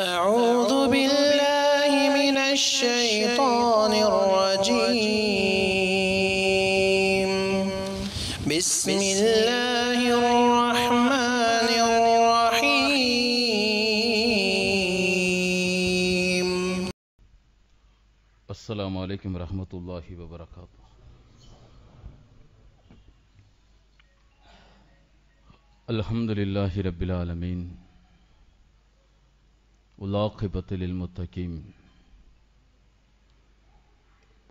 أعوذ بالله من الشيطان الرجيم بسم الله الرحمن الرحيم السلام عليكم ورحمة الله وبركاته الحمد لله رب العالمين والعاقبة للمتقين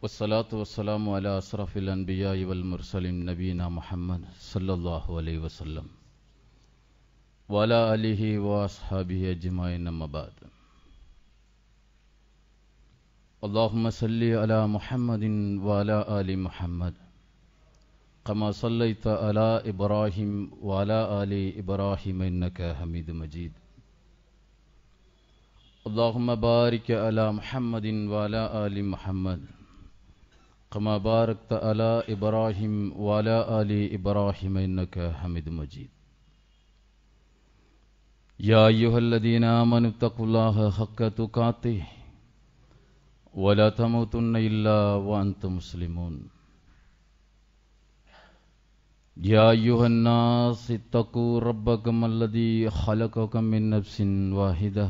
والصلاة والسلام على أشرف الأنبياء والمرسلين نبينا محمد صلى الله عليه وسلم وعلى آله وأصحابه أجمعين أما بعد اللهم صل على محمد وعلى آل محمد كما صليت على إبراهيم وعلى آل إبراهيم إنك حميد مجيد اللهم بارك على محمد وعلى آل محمد كما باركت على إبراهيم وعلى آل إبراهيم إنك حميد مجيد يا أيها الذين آمنوا اتقوا الله حق تقاته ولا تموتن إلا وأنتم مسلمون يا أيها الناس اتقوا ربكم الذي خلقكم من نفس واحدة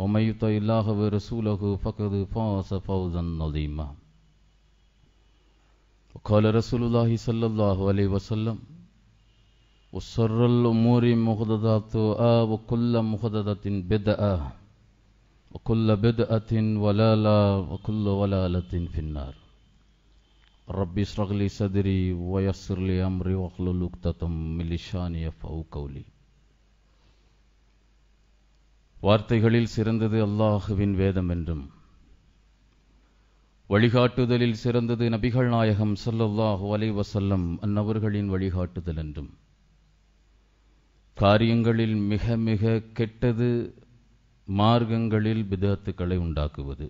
ومن يطع الله ورسوله فقد فاز فوزا عظيما وقال رسول الله صلى الله عليه وسلم وسر الأمور محدثاتها وكل محدثة بدعة وكل بدعة ولالة وكل ولالة في النار رب اشرح لي صدري ويسر لي أمري واحلل عقدة من لساني يفقهوا قولي வார்த்தைகளில் சிறந்தது அல்லாஹுவின் வேதம் என்றும் வழிகாட்டுதலில் சிறந்தது நபிகள் நாயகம் சல்லல்லாஹு அலை வசல்லம் அன்னவர்களின் வழிகாட்டுதல் என்றும் காரியங்களில் மிக மிக கெட்டது மார்க்கங்களில் பிதத்துக்களை உண்டாக்குவது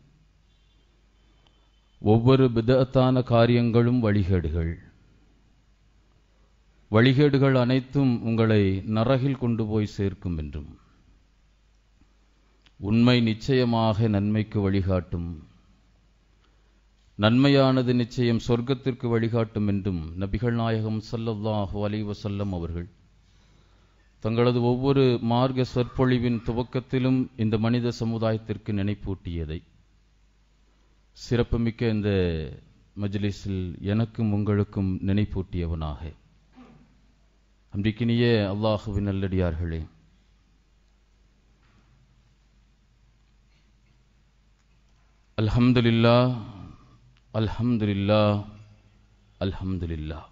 ஒவ்வொரு பிதத்தான காரியங்களும் வழிகேடுகள் வழிகேடுகள் அனைத்தும் உங்களை நரகில் கொண்டு போய் சேர்க்கும் என்றும் உண்மை நிச்சயமாக நன்மைக்கு வழிகாட்டும் நன்மையானது நிச்சயம் சொர்க்கத்திற்கு வழிகாட்டும் என்றும் நபிகள் நாயகம் சல்லல்லாஹு வசல்லம் அவர்கள் தங்களது ஒவ்வொரு மார்க்க சொற்பொழிவின் துவக்கத்திலும் இந்த மனித சமுதாயத்திற்கு நினைப்பூட்டியதை சிறப்புமிக்க இந்த மஜ்லிஸில் எனக்கும் உங்களுக்கும் நினைப்பூட்டியவனாக அன்றைக்கினிய அல்லாஹுவின் நல்லடியார்களே الحمد لله الحمد لله الحمد لله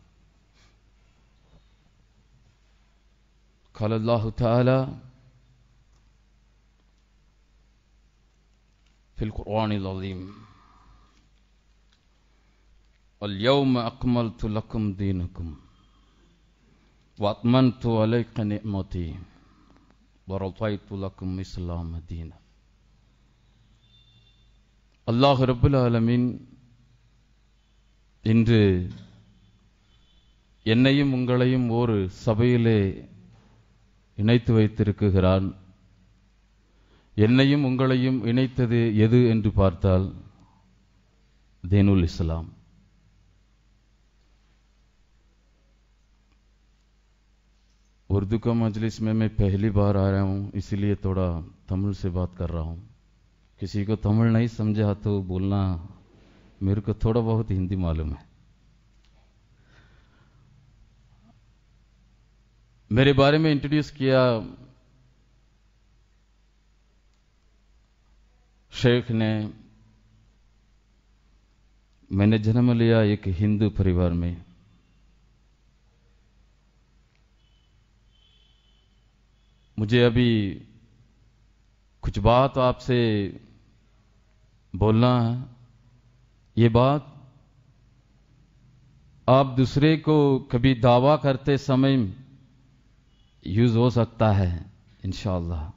قال الله تعالى في القرآن العظيم اليوم أكملت لكم دينكم وأطمنت عليك نعمتي ورضيت لكم إسلام دينا அல்லாஹ் ரபுல் ஆலமின் இன்று என்னையும் உங்களையும் ஒரு சபையிலே இணைத்து வைத்திருக்குகிறான் என்னையும் உங்களையும் இணைத்தது எது என்று பார்த்தால் தேனுல் இஸ்லாம் उर्दू का मजलिस में பார் पहली बार आ रहा हूँ किसी को तमिल नहीं समझा तो बोलना मेरे को थोड़ा बहुत हिंदी मालूम है मेरे बारे में इंट्रोड्यूस किया शेख ने मैंने जन्म लिया एक हिंदू परिवार में मुझे अभी कुछ बात आपसे बोलना है ये बात आप दूसरे को कभी दावा करते समय यूज हो सकता है इंशाल्लाह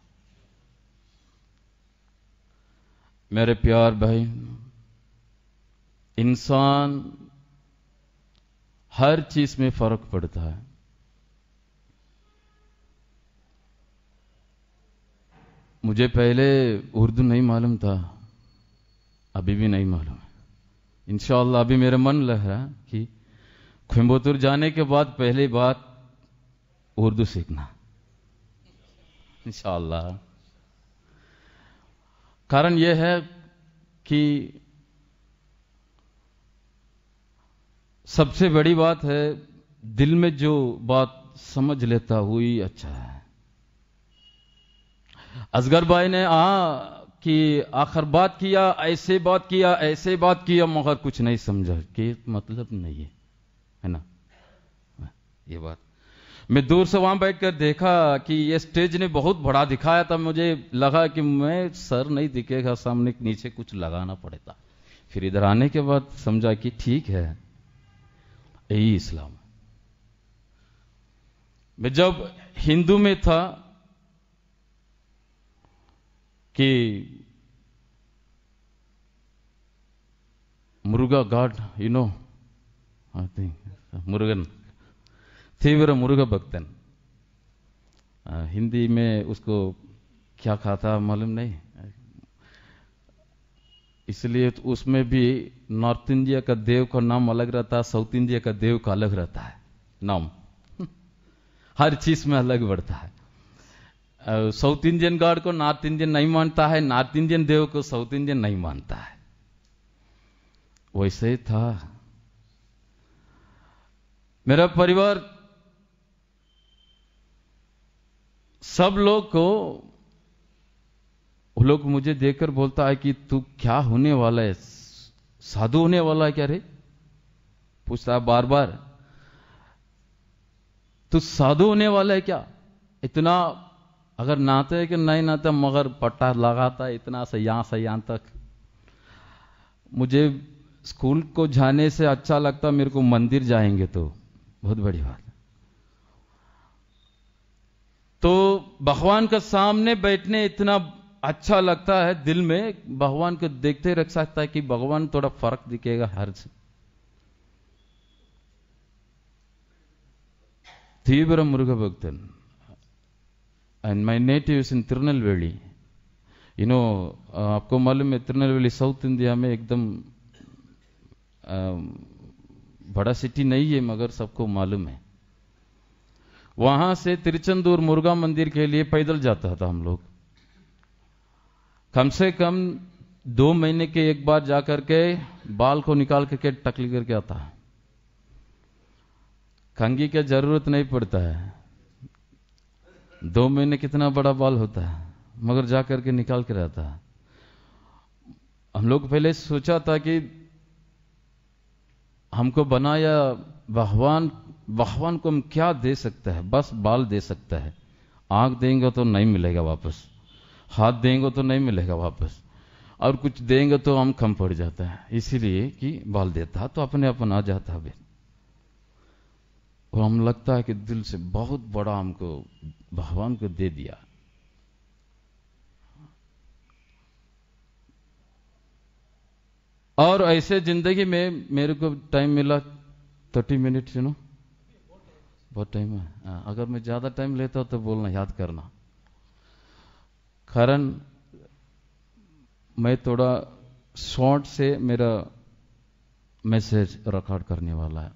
मेरे प्यार भाई इंसान हर चीज में फर्क पड़ता है मुझे पहले उर्दू नहीं मालूम था अभी भी नहीं मालूम है इनशाला अभी मेरा मन लग रहा कि खुम्बोतुर जाने के बाद पहली बात उर्दू सीखना इनशाला कारण यह है कि सबसे बड़ी बात है दिल में जो बात समझ लेता हुई अच्छा है असगर भाई ने आ हाँ, कि आखिर बात किया ऐसे बात किया ऐसे बात किया मगर कुछ नहीं समझा कि मतलब नहीं है है ना ये बात मैं दूर से वहां बैठकर देखा कि ये स्टेज ने बहुत बड़ा दिखाया था मुझे लगा कि मैं सर नहीं दिखेगा सामने नीचे कुछ लगाना पड़ेगा फिर इधर आने के बाद समझा कि ठीक है यही इस्लाम मैं जब हिंदू में था कि Muruga God, you know, I think Murugan, तीव्र मुर्गा भक्तन हिंदी में उसको क्या कहा था मालूम नहीं इसलिए तो उसमें भी नॉर्थ इंडिया का देव का नाम अलग रहता है साउथ इंडिया का देव का अलग रहता है नाम हर चीज में अलग बढ़ता है साउथ इंडियन गॉड को नॉर्थ इंडियन नहीं मानता है नॉर्थ इंडियन देव को साउथ इंडियन नहीं मानता है वैसे ही था मेरा परिवार सब लोग को वो लोग मुझे देखकर बोलता है कि तू क्या होने वाला है साधु होने वाला है क्या रे पूछता है बार बार तू साधु होने वाला है क्या इतना अगर नहाते हैं कि नहीं नहाते मगर पट्टा लगाता है इतना से यहां से यहां तक मुझे स्कूल को जाने से अच्छा लगता मेरे को मंदिर जाएंगे तो बहुत बड़ी बात तो भगवान के सामने बैठने इतना अच्छा लगता है दिल में भगवान को देखते रख सकता है कि भगवान थोड़ा फर्क दिखेगा हर से तीव्र मुर्ग भक्तन and my native is in Tirunelveli. You know, uh, आपको मालूम है Tirunelveli साउथ इंडिया में एकदम um, बड़ा सिटी नहीं है मगर सबको मालूम है वहां से तिरुचंदूर मुर्गा मंदिर के लिए पैदल जाता था हम लोग कम से कम दो महीने के एक बार जाकर के बाल को निकाल करके टकली करके आता है खंगी का जरूरत नहीं पड़ता है दो महीने कितना बड़ा बाल होता है मगर जा करके निकाल के रहता है हम लोग पहले सोचा था कि हमको बनाया भगवान भगवान को हम क्या दे सकता है बस बाल दे सकता है आँख देंगे तो नहीं मिलेगा वापस हाथ देंगे तो नहीं मिलेगा वापस और कुछ देंगे तो हम कम पड़ जाता है इसीलिए कि बाल देता तो अपने अपन आ जाता है और हम लगता है कि दिल से बहुत बड़ा हमको भगवान को दे दिया और ऐसे जिंदगी में मेरे को टाइम मिला थर्टी मिनट यू नो बहुत टाइम है हाँ, अगर मैं ज्यादा टाइम लेता हूं तो बोलना याद करना कारण मैं थोड़ा शॉर्ट से मेरा मैसेज रिकॉर्ड करने वाला है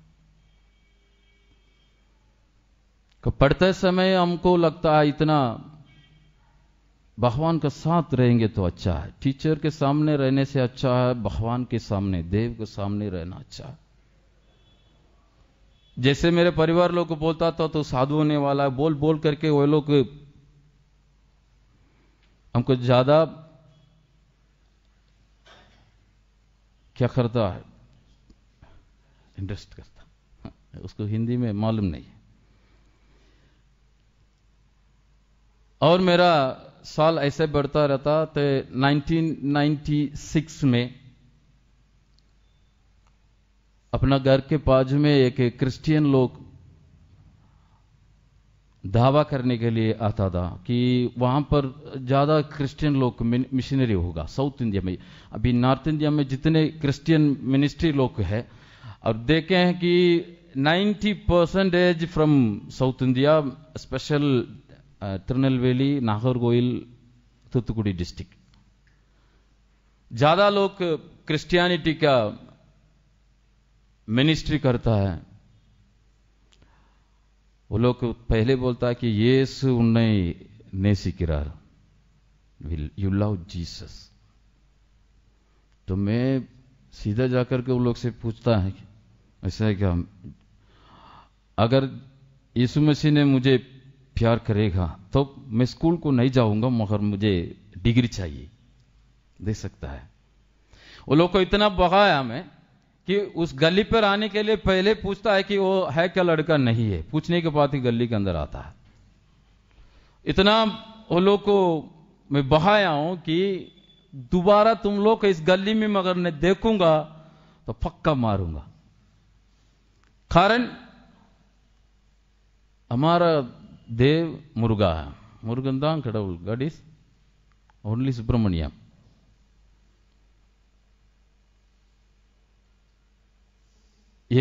तो पढ़ते समय हमको लगता है इतना भगवान के साथ रहेंगे तो अच्छा है टीचर के सामने रहने से अच्छा है भगवान के सामने देव के सामने रहना अच्छा है जैसे मेरे परिवार लोग को बोलता था तो साधु होने वाला बोल बोल करके वो लोग हमको ज्यादा क्या करता है इंटरेस्ट करता उसको हिंदी में मालूम नहीं और मेरा साल ऐसे बढ़ता रहता तो 1996 में अपना घर के पाज में एक क्रिश्चियन लोग धावा करने के लिए आता था कि वहां पर ज़्यादा क्रिश्चियन लोग मिशनरी होगा साउथ इंडिया में अभी नॉर्थ इंडिया में जितने क्रिश्चियन मिनिस्ट्री लोग हैं और देखे हैं कि 90 percentage from South India special Tirunelveli Nagercoil Thoothukudi district ज़्यादा लोग क्रिस्टियानिटी का मिनिस्ट्री करता है वो लोग पहले बोलता है कि ये येसु उन्नै नेसिक्किरार यू लव जीसस तो मैं सीधा जाकर के उन लोग से पूछता है ऐसा है क्या अगर यीशु मसीह ने मुझे प्यार करेगा तो मैं स्कूल को नहीं जाऊंगा मगर मुझे डिग्री चाहिए दे सकता है वो लोग को इतना बगाया मैं कि उस गली पर आने के लिए पहले पूछता है कि वो है क्या लड़का नहीं है पूछने के बाद ही गली के अंदर आता है इतना वो लोग को मैं बहाया हूं कि दोबारा तुम लोग इस गली में मगर मैं देखूंगा तो पक्का मारूंगा कारण हमारा देव मुर्गा Murugan தான் கடவுள். God is only Subramaniam.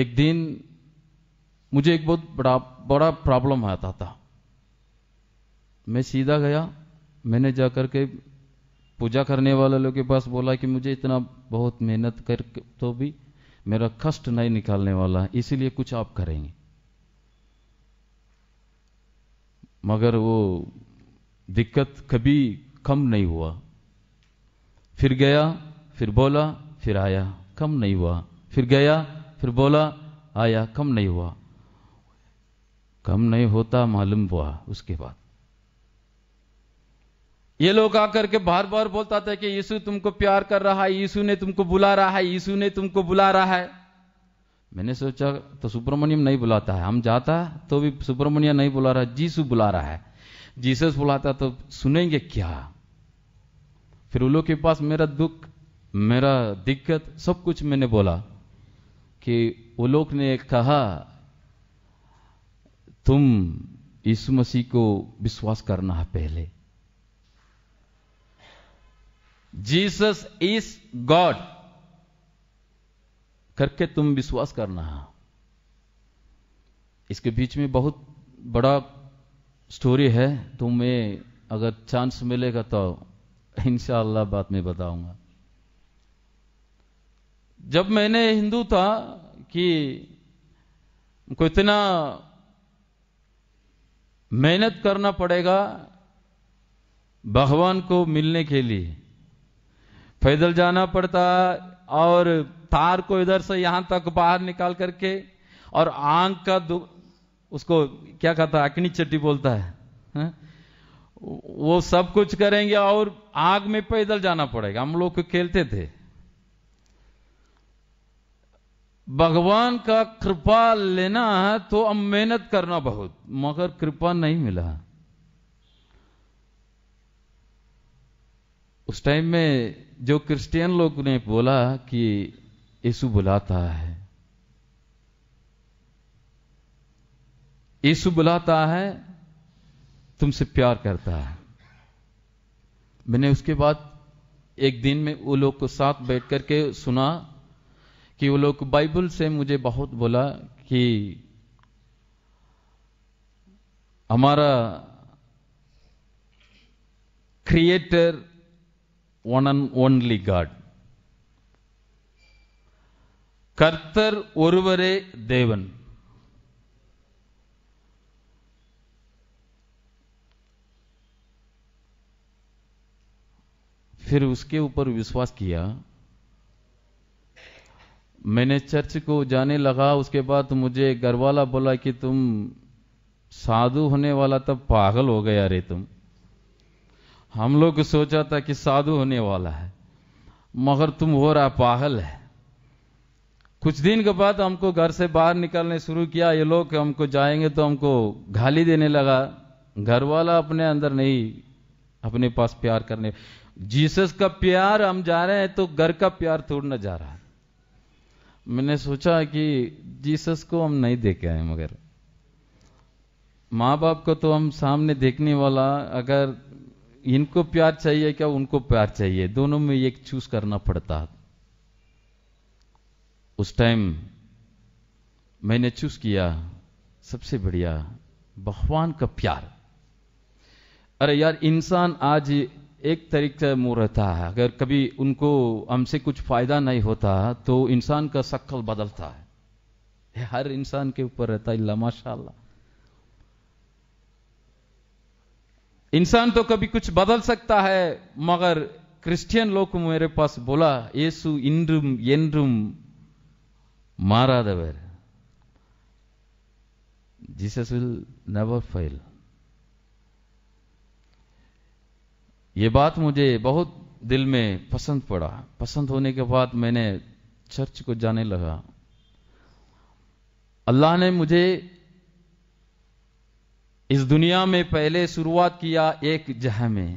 एक दिन मुझे एक बहुत बड़ा बड़ा प्रॉब्लम आता था मैं सीधा गया मैंने जाकर के पूजा करने वाले लोगों के पास बोला कि मुझे इतना बहुत मेहनत कर तो भी मेरा कष्ट नहीं निकालने वाला इसीलिए कुछ आप करेंगे मगर वो दिक्कत कभी कम नहीं हुआ फिर गया फिर बोला फिर आया कम नहीं हुआ फिर गया फिर बोला आया कम नहीं हुआ कम नहीं होता मालूम हुआ उसके बाद ये लोग आकर के बार बार बोलता था कि यीशु तुमको प्यार कर रहा है यीशु ने तुमको बुला रहा है यीशु ने तुमको बुला रहा है मैंने सोचा तो सुब्रमण्यम नहीं बुलाता है हम जाता तो भी सुब्रमण्यम नहीं बुला रहा जीसु बुला रहा है जीसस बुलाता तो सुनेंगे क्या फिर उन लोग के पास मेरा दुख मेरा दिक्कत सब कुछ मैंने बोला कि वो लोग ने कहा तुम यीशु मसीह को विश्वास करना है पहले जीसस इज गॉड करके तुम विश्वास करना इसके बीच में बहुत बड़ा स्टोरी है तुम्हें अगर चांस मिलेगा तो इनशाला बाद में बताऊंगा जब मैंने हिंदू था कि को इतना मेहनत करना पड़ेगा भगवान को मिलने के लिए पैदल जाना पड़ता और तार को इधर से यहां तक बाहर निकाल करके और आंख का उसको क्या कहता है अग्नि चट्टी बोलता है, वो सब कुछ करेंगे और आग में पैदल जाना पड़ेगा हम लोग खेलते थे भगवान का कृपा लेना है तो अब मेहनत करना बहुत मगर कृपा नहीं मिला उस टाइम में जो क्रिश्चियन लोग ने बोला कि यीशु बुलाता है यीशु बुलाता है तुमसे प्यार करता है मैंने उसके बाद एक दिन में वो लोग को साथ बैठ करके सुना कि वो लोग बाइबल से मुझे बहुत बोला कि हमारा creator one and only God. கர்த்தர் ஒருவரே தேவன் फिर उसके ऊपर विश्वास किया मैंने चर्च को जाने लगा उसके बाद मुझे घरवाला बोला कि तुम साधु होने वाला तब पागल हो गया रे तुम हम लोग सोचा था कि साधु होने वाला है मगर तुम हो रहा पागल है कुछ दिन के बाद हमको घर से बाहर निकलने शुरू किया ये लोग हमको जाएंगे तो हमको गाली देने लगा घर वाला अपने अंदर नहीं अपने पास प्यार करने जीसस का प्यार हम जा रहे हैं तो घर का प्यार तोड़ना जा रहा मैंने सोचा कि जीसस को हम नहीं देखे हैं मगर माँ बाप को तो हम सामने देखने वाला अगर इनको प्यार चाहिए क्या उनको प्यार चाहिए दोनों में एक चूज करना पड़ता उस टाइम मैंने चूज किया सबसे बढ़िया भगवान का प्यार अरे यार इंसान आज एक तरीके से मुंह रहता है अगर कभी उनको हमसे कुछ फायदा नहीं होता तो इंसान का शक्ल बदलता है हर इंसान के ऊपर रहता है माशाल्लाह इंसान तो कभी कुछ बदल सकता है मगर क्रिश्चियन लोग मेरे पास बोला येसु இன்றும் என்றும் மாறாதவர் जीसस विल नेवर फेल ये बात मुझे बहुत दिल में पसंद पड़ा पसंद होने के बाद मैंने चर्च को जाने लगा अल्लाह ने मुझे इस दुनिया में पहले शुरुआत किया एक जह में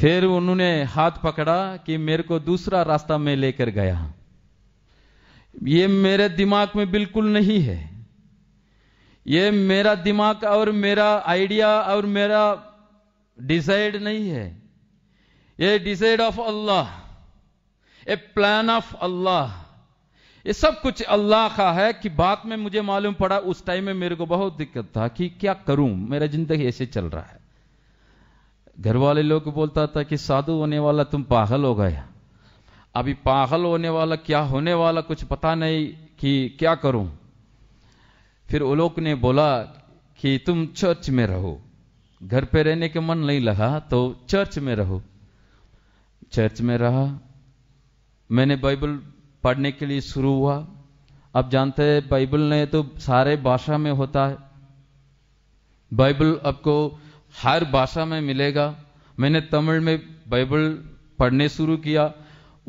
फिर उन्होंने हाथ पकड़ा कि मेरे को दूसरा रास्ता में लेकर गया ये मेरे दिमाग में बिल्कुल नहीं है ये मेरा दिमाग और मेरा आइडिया और मेरा डिसाइड नहीं है ये decide of Allah a plan of Allah ये सब कुछ अल्लाह का है कि बात में मुझे मालूम पड़ा उस टाइम में मेरे को बहुत दिक्कत था कि क्या करूं मेरा जिंदगी ऐसे चल रहा है घर वाले लोग को बोलता था कि साधु होने वाला तुम पागल हो गए अभी पागल होने वाला क्या होने वाला कुछ पता नहीं कि क्या करूं फिर वो लोग ने बोला कि तुम चर्च में रहो घर पे रहने के मन नहीं लगा तो चर्च में रहो चर्च में रहा मैंने बाइबल पढ़ने के लिए शुरू हुआ आप जानते हैं बाइबल ने तो सारे भाषा में होता है बाइबल आपको हर भाषा में मिलेगा मैंने तमिल में बाइबल पढ़ने शुरू किया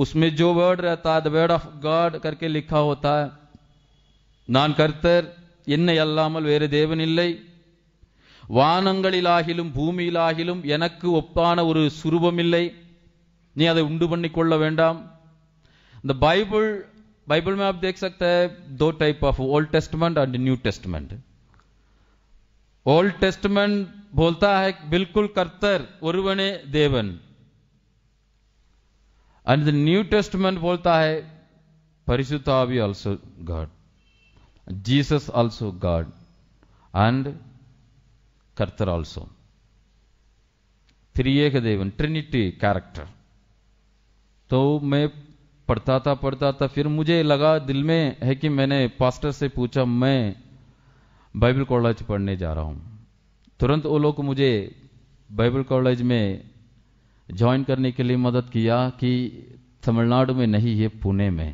उसमें जो वर्ड रहता है द वर्ड ऑफ गॉड करके लिखा होता है नान கர்த்தர் इन अल्लामल वेरे देवन இல்லை வானங்களிலாகிலும் பூமியிலாகிலும் எனக்கு ஒப்பான ஒரு சுரூபமில்லை நீ அதை உண்டு பண்ணி கொள்ள வேண்டாம் द बाइबल बाइबल में आप देख सकते हैं दो टाइप ऑफ ओल्ड टेस्टमेंट और न्यू टेस्टमेंट ओल्ड टेस्टमेंट बोलता है बिल्कुल कर्तर उर्वने देवन एंड द न्यू टेस्टमेंट बोलता है भी also God Jesus also God and कर्तर ऑल्सो त्रिएक देवन ट्रिनिटी कैरेक्टर तो मैं पढ़ता था पढ़ता था फिर मुझे लगा दिल में है कि मैंने पास्टर से पूछा मैं बाइबल कॉलेज पढ़ने जा रहा हूँ तुरंत वो लोग मुझे बाइबल कॉलेज में ज्वाइन करने के लिए मदद किया कि तमिलनाडु में नहीं है पुणे में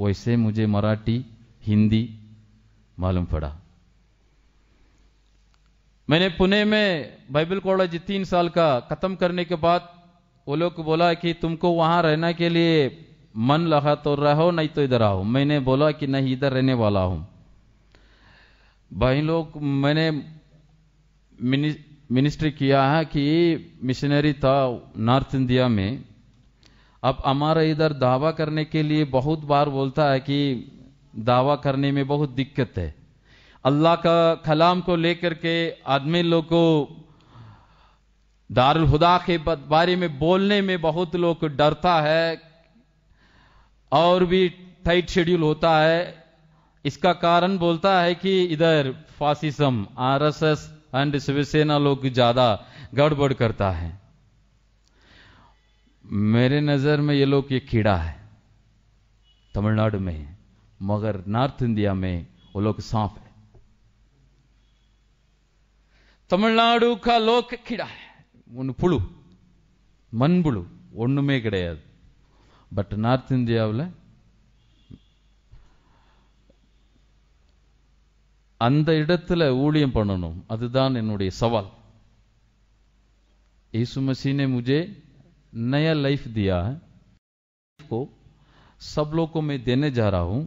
वैसे मुझे मराठी हिंदी मालूम पड़ा मैंने पुणे में बाइबल कॉलेज तीन साल का ख़त्म करने के बाद वो लोग बोला कि तुमको वहां रहने के लिए मन लगा तो रहो नहीं तो इधर आओ मैंने बोला कि नहीं इधर रहने वाला हूं भाई लोग मैंने मिनिस्ट्री किया है कि मिशनरी था नॉर्थ इंडिया में अब हमारा इधर दावा करने के लिए बहुत बार बोलता है कि दावा करने में बहुत दिक्कत है अल्लाह का कलाम को लेकर के आदमी लोग को दारुल हुदा के बारे में बोलने में बहुत लोग डरता है और भी टाइट शेड्यूल होता है इसका कारण बोलता है कि इधर फासिसम आरएसएस एंड शिवसेना लोग ज्यादा गड़बड़ करता है मेरे नजर में ये लोग ये कीड़ा है तमिलनाडु में मगर नॉर्थ इंडिया में वो लोग सांप है तमिलनाडु का लोग कीड़ा है ಒಣ್ಣು ಪುಳು ಮನ್ಪುಳು ಒನ್ನುಮೇ ಕಡೆಯದು ಬಟ್ ನಾರ್ತ್ ಇಂಡಿಯಾವಲ ಆಂದೆ ಡೆಟಲ್ಲ ಉಳಿಯಂ ಪಣನೋ ಅದು ದಾನ್ ಎನ್ನೊಡಿ ಸವಾಲ್ ಯೇಸು ಮಸೀನೆ ಮುಜೆ ನಯ ಲೈಫ್ ದಿಯಾ ಕೋ ಸಬ್ ಲೋಗೋ ಕೋ ಮೇ ದೇನೆ ಜಾರಾ ಹೂ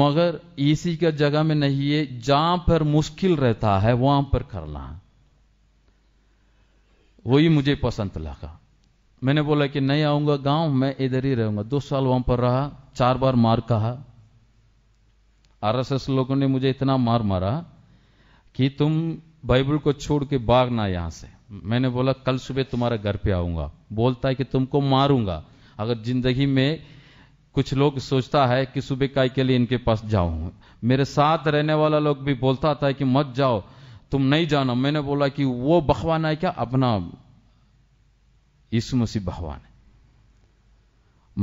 ಮಗರ್ ಈಸಿ ಕಾ ಜಗಾ ಮೇ ನಹೀ ಹ ಜಾನ್ ಪರ್ ಮುಷ್ಕಿಲ್ ರೆತಾ ಹ ವಾನ್ ಪರ್ ಕರ್ನಾ वही मुझे पसंद लगा मैंने बोला कि नहीं आऊंगा गांव मैं इधर ही रहूंगा दो साल वहां पर रहा चार बार मार कहा आरएसएस लोगों ने मुझे इतना मार मारा कि तुम बाइबल को छोड़ के भागना यहां से मैंने बोला कल सुबह तुम्हारे घर पे आऊंगा बोलता है कि तुमको मारूंगा अगर जिंदगी में कुछ लोग सोचता है कि सुबह काय के लिए इनके पास जाऊं मेरे साथ रहने वाला लोग भी बोलता था कि मत जाओ तुम नहीं जानो मैंने बोला कि वो भगवान है क्या अपना यीशु मसीह है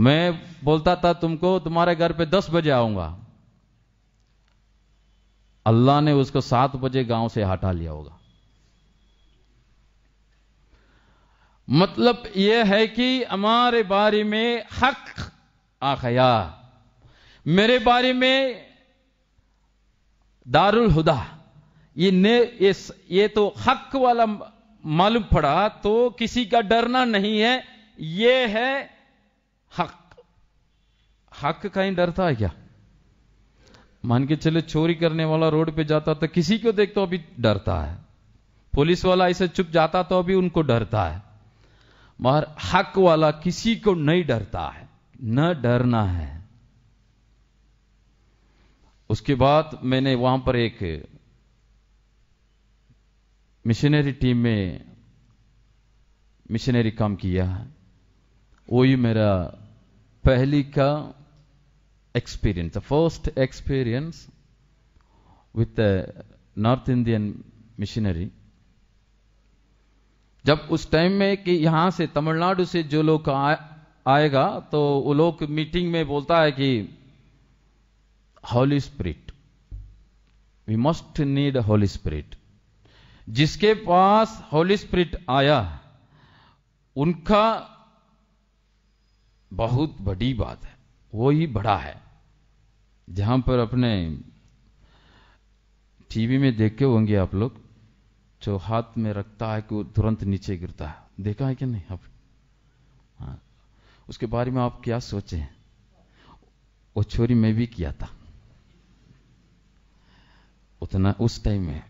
मैं बोलता था तुमको तुम्हारे घर पे दस बजे आऊंगा अल्लाह ने उसको सात बजे गांव से हटा लिया होगा मतलब यह है कि हमारे बारे में हक आखया मेरे बारे में दारुल हुदा ये ने ये, ये तो हक वाला मालूम पड़ा तो किसी का डरना नहीं है ये है हक हक का ही डरता है क्या मान के चले चोरी करने वाला रोड पे जाता तो किसी को देख तो अभी डरता है पुलिस वाला ऐसे चुप जाता तो अभी उनको डरता है मगर हक वाला किसी को नहीं डरता है न डरना है उसके बाद मैंने वहां पर एक मिशनरी टीम में मिशनरी काम किया है वही मेरा पहली का experience the first experience with North Indian missionary जब उस टाइम में कि यहां से तमिलनाडु से जो लोग आ, आएगा तो वो लोग मीटिंग में बोलता है कि Holy Spirit we must need Holy Spirit जिसके पास होली स्प्रिट आया उनका बहुत बड़ी बात है वो ही बड़ा है जहां पर अपने टीवी में देखे होंगे आप लोग जो हाथ में रखता है कि वो तुरंत नीचे गिरता है देखा है कि नहीं आप हाँ उसके बारे में आप क्या सोचे हैं वो छोरी में भी किया था उतना उस टाइम में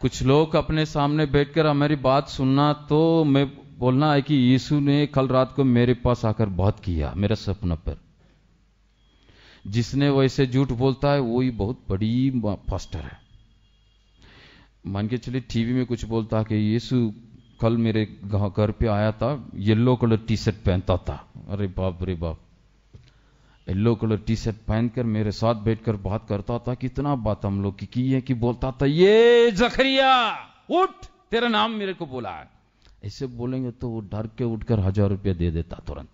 कुछ लोग अपने सामने बैठकर हमारी बात सुनना तो मैं बोलना है कि यीशु ने कल रात को मेरे पास आकर बहुत किया मेरा सपना पर जिसने वैसे झूठ बोलता है वो ही बहुत बड़ी फास्टर है मान के चलिए टीवी में कुछ बोलता है कि यीशु कल मेरे घर पे आया था येलो कलर टी शर्ट पहनता था अरे बाप रे बाप येलो कलर टी शर्ट पहनकर मेरे साथ बैठकर बात करता था कितना बात हम लोग की की है कि बोलता था ये जखरिया उठ तेरा नाम मेरे को बोला है ऐसे बोलेंगे तो वो डर के उठकर हजार रुपया दे देता तुरंत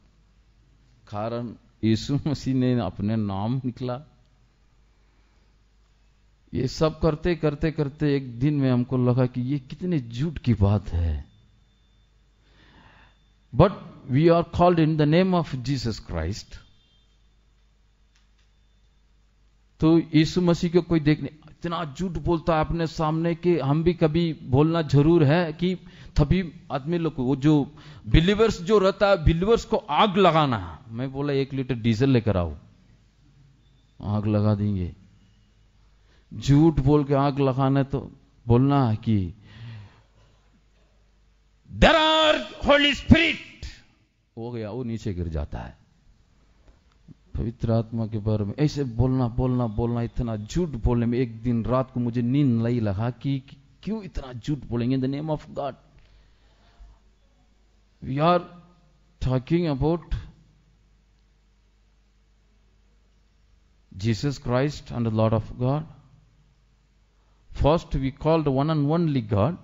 कारण यीशु मसीह ने अपने नाम निकला ये सब करते करते करते एक दिन में हमको लगा कि ये कितने झूठ की बात है But we are called in the name of Jesus Christ. तो यीशु मसीह को कोई देखने इतना झूठ बोलता है अपने सामने कि हम भी कभी बोलना जरूर है कि तभी आदमी लोग वो जो बिलीवर्स जो रहता है बिलीवर्स को आग लगाना है मैं बोला एक लीटर डीजल लेकर आओ आग लगा देंगे झूठ बोल के आग लगाना तो बोलना है कि देर होली स्पिरिट हो गया वो नीचे गिर जाता है पवित्र आत्मा के बारे में ऐसे बोलना बोलना बोलना इतना झूठ बोलने में एक दिन रात को मुझे नींद नहीं लगा कि क्यों इतना झूठ बोलेंगे the name of God we are talking about Jesus Christ and Lord of God first we called one and and God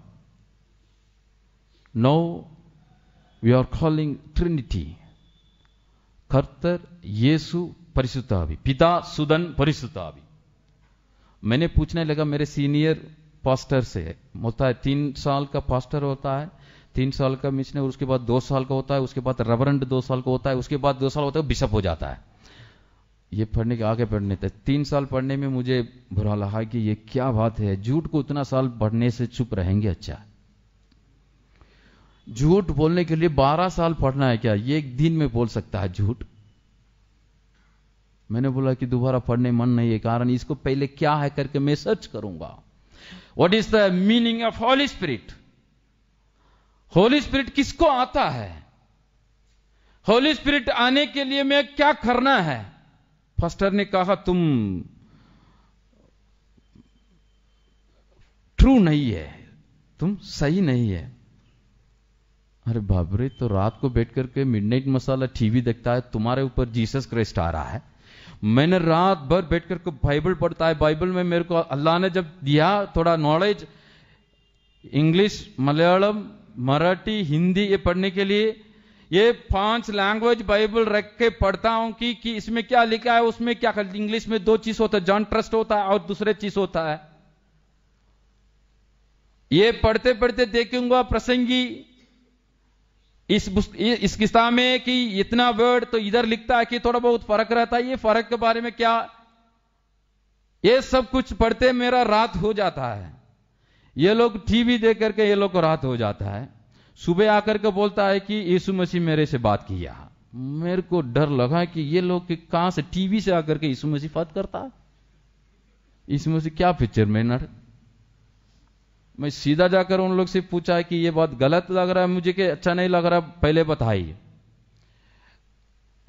no we are calling Trinity. Kartar, Yesu, Parisuddhavi. Pita, Sudan, Parisuddhavi. मैंने पूछने लगा मेरे senior pastor से होता है तीन साल का पास्टर होता है तीन साल का मिशन उसके बाद दो साल का होता है उसके बाद रवरंड दो साल का होता है उसके बाद दो साल होता है बिशप हो जाता है ये पढ़ने के आगे पढ़ने थे तीन साल पढ़ने में मुझे बुरा लगा कि ये क्या बात है झूठ को इतना साल पढ़ने से चुप रहेंगे अच्छा झूठ बोलने के लिए बारह साल पढ़ना है क्या ये एक दिन में बोल सकता है झूठ मैंने बोला कि दोबारा पढ़ने मन नहीं है कारण इसको पहले क्या है करके मैं सर्च करूंगा what is the meaning of Holy Spirit Holy Spirit किसको आता है होली स्पिरिट आने के लिए मैं क्या करना है फस्टर ने कहा तुम ट्रू नहीं है तुम सही नहीं है अरे बाबरे तो रात को बैठ करके मिड मसाला टीवी देखता है तुम्हारे ऊपर जीसस क्राइस्ट आ रहा है मैंने रात भर बैठ करके बाइबल पढ़ता है बाइबल में मेरे को अल्लाह ने जब दिया थोड़ा नॉलेज इंग्लिश मलयालम मराठी हिंदी ये पढ़ने के लिए ये पांच लैंग्वेज बाइबल रख के पढ़ता हूं कि, कि इसमें क्या लिखा है उसमें क्या कर इंग्लिश में दो चीज होता है जॉन ट्रस्ट होता है और दूसरे चीज होता है ये पढ़ते पढ़ते देखूंगा प्रसंगी इस इस किस्ता में कि इतना वर्ड तो इधर लिखता है कि थोड़ा बहुत फर्क रहता है ये फर्क के बारे में क्या ये सब कुछ पढ़ते मेरा रात हो जाता है ये लोग टीवी देख करके ये लोग को रात हो जाता है सुबह आकर के बोलता है कि यीशु मसीह मेरे से बात किया मेरे को डर लगा कि ये लोग कहां से टीवी से आकर के यीशु मसीह बात करता है यीशु मसीह क्या पिक्चर में नर मैं सीधा जाकर उन लोग से पूछा कि ये बहुत गलत लग रहा है मुझे कि अच्छा नहीं लग रहा पहले बताइए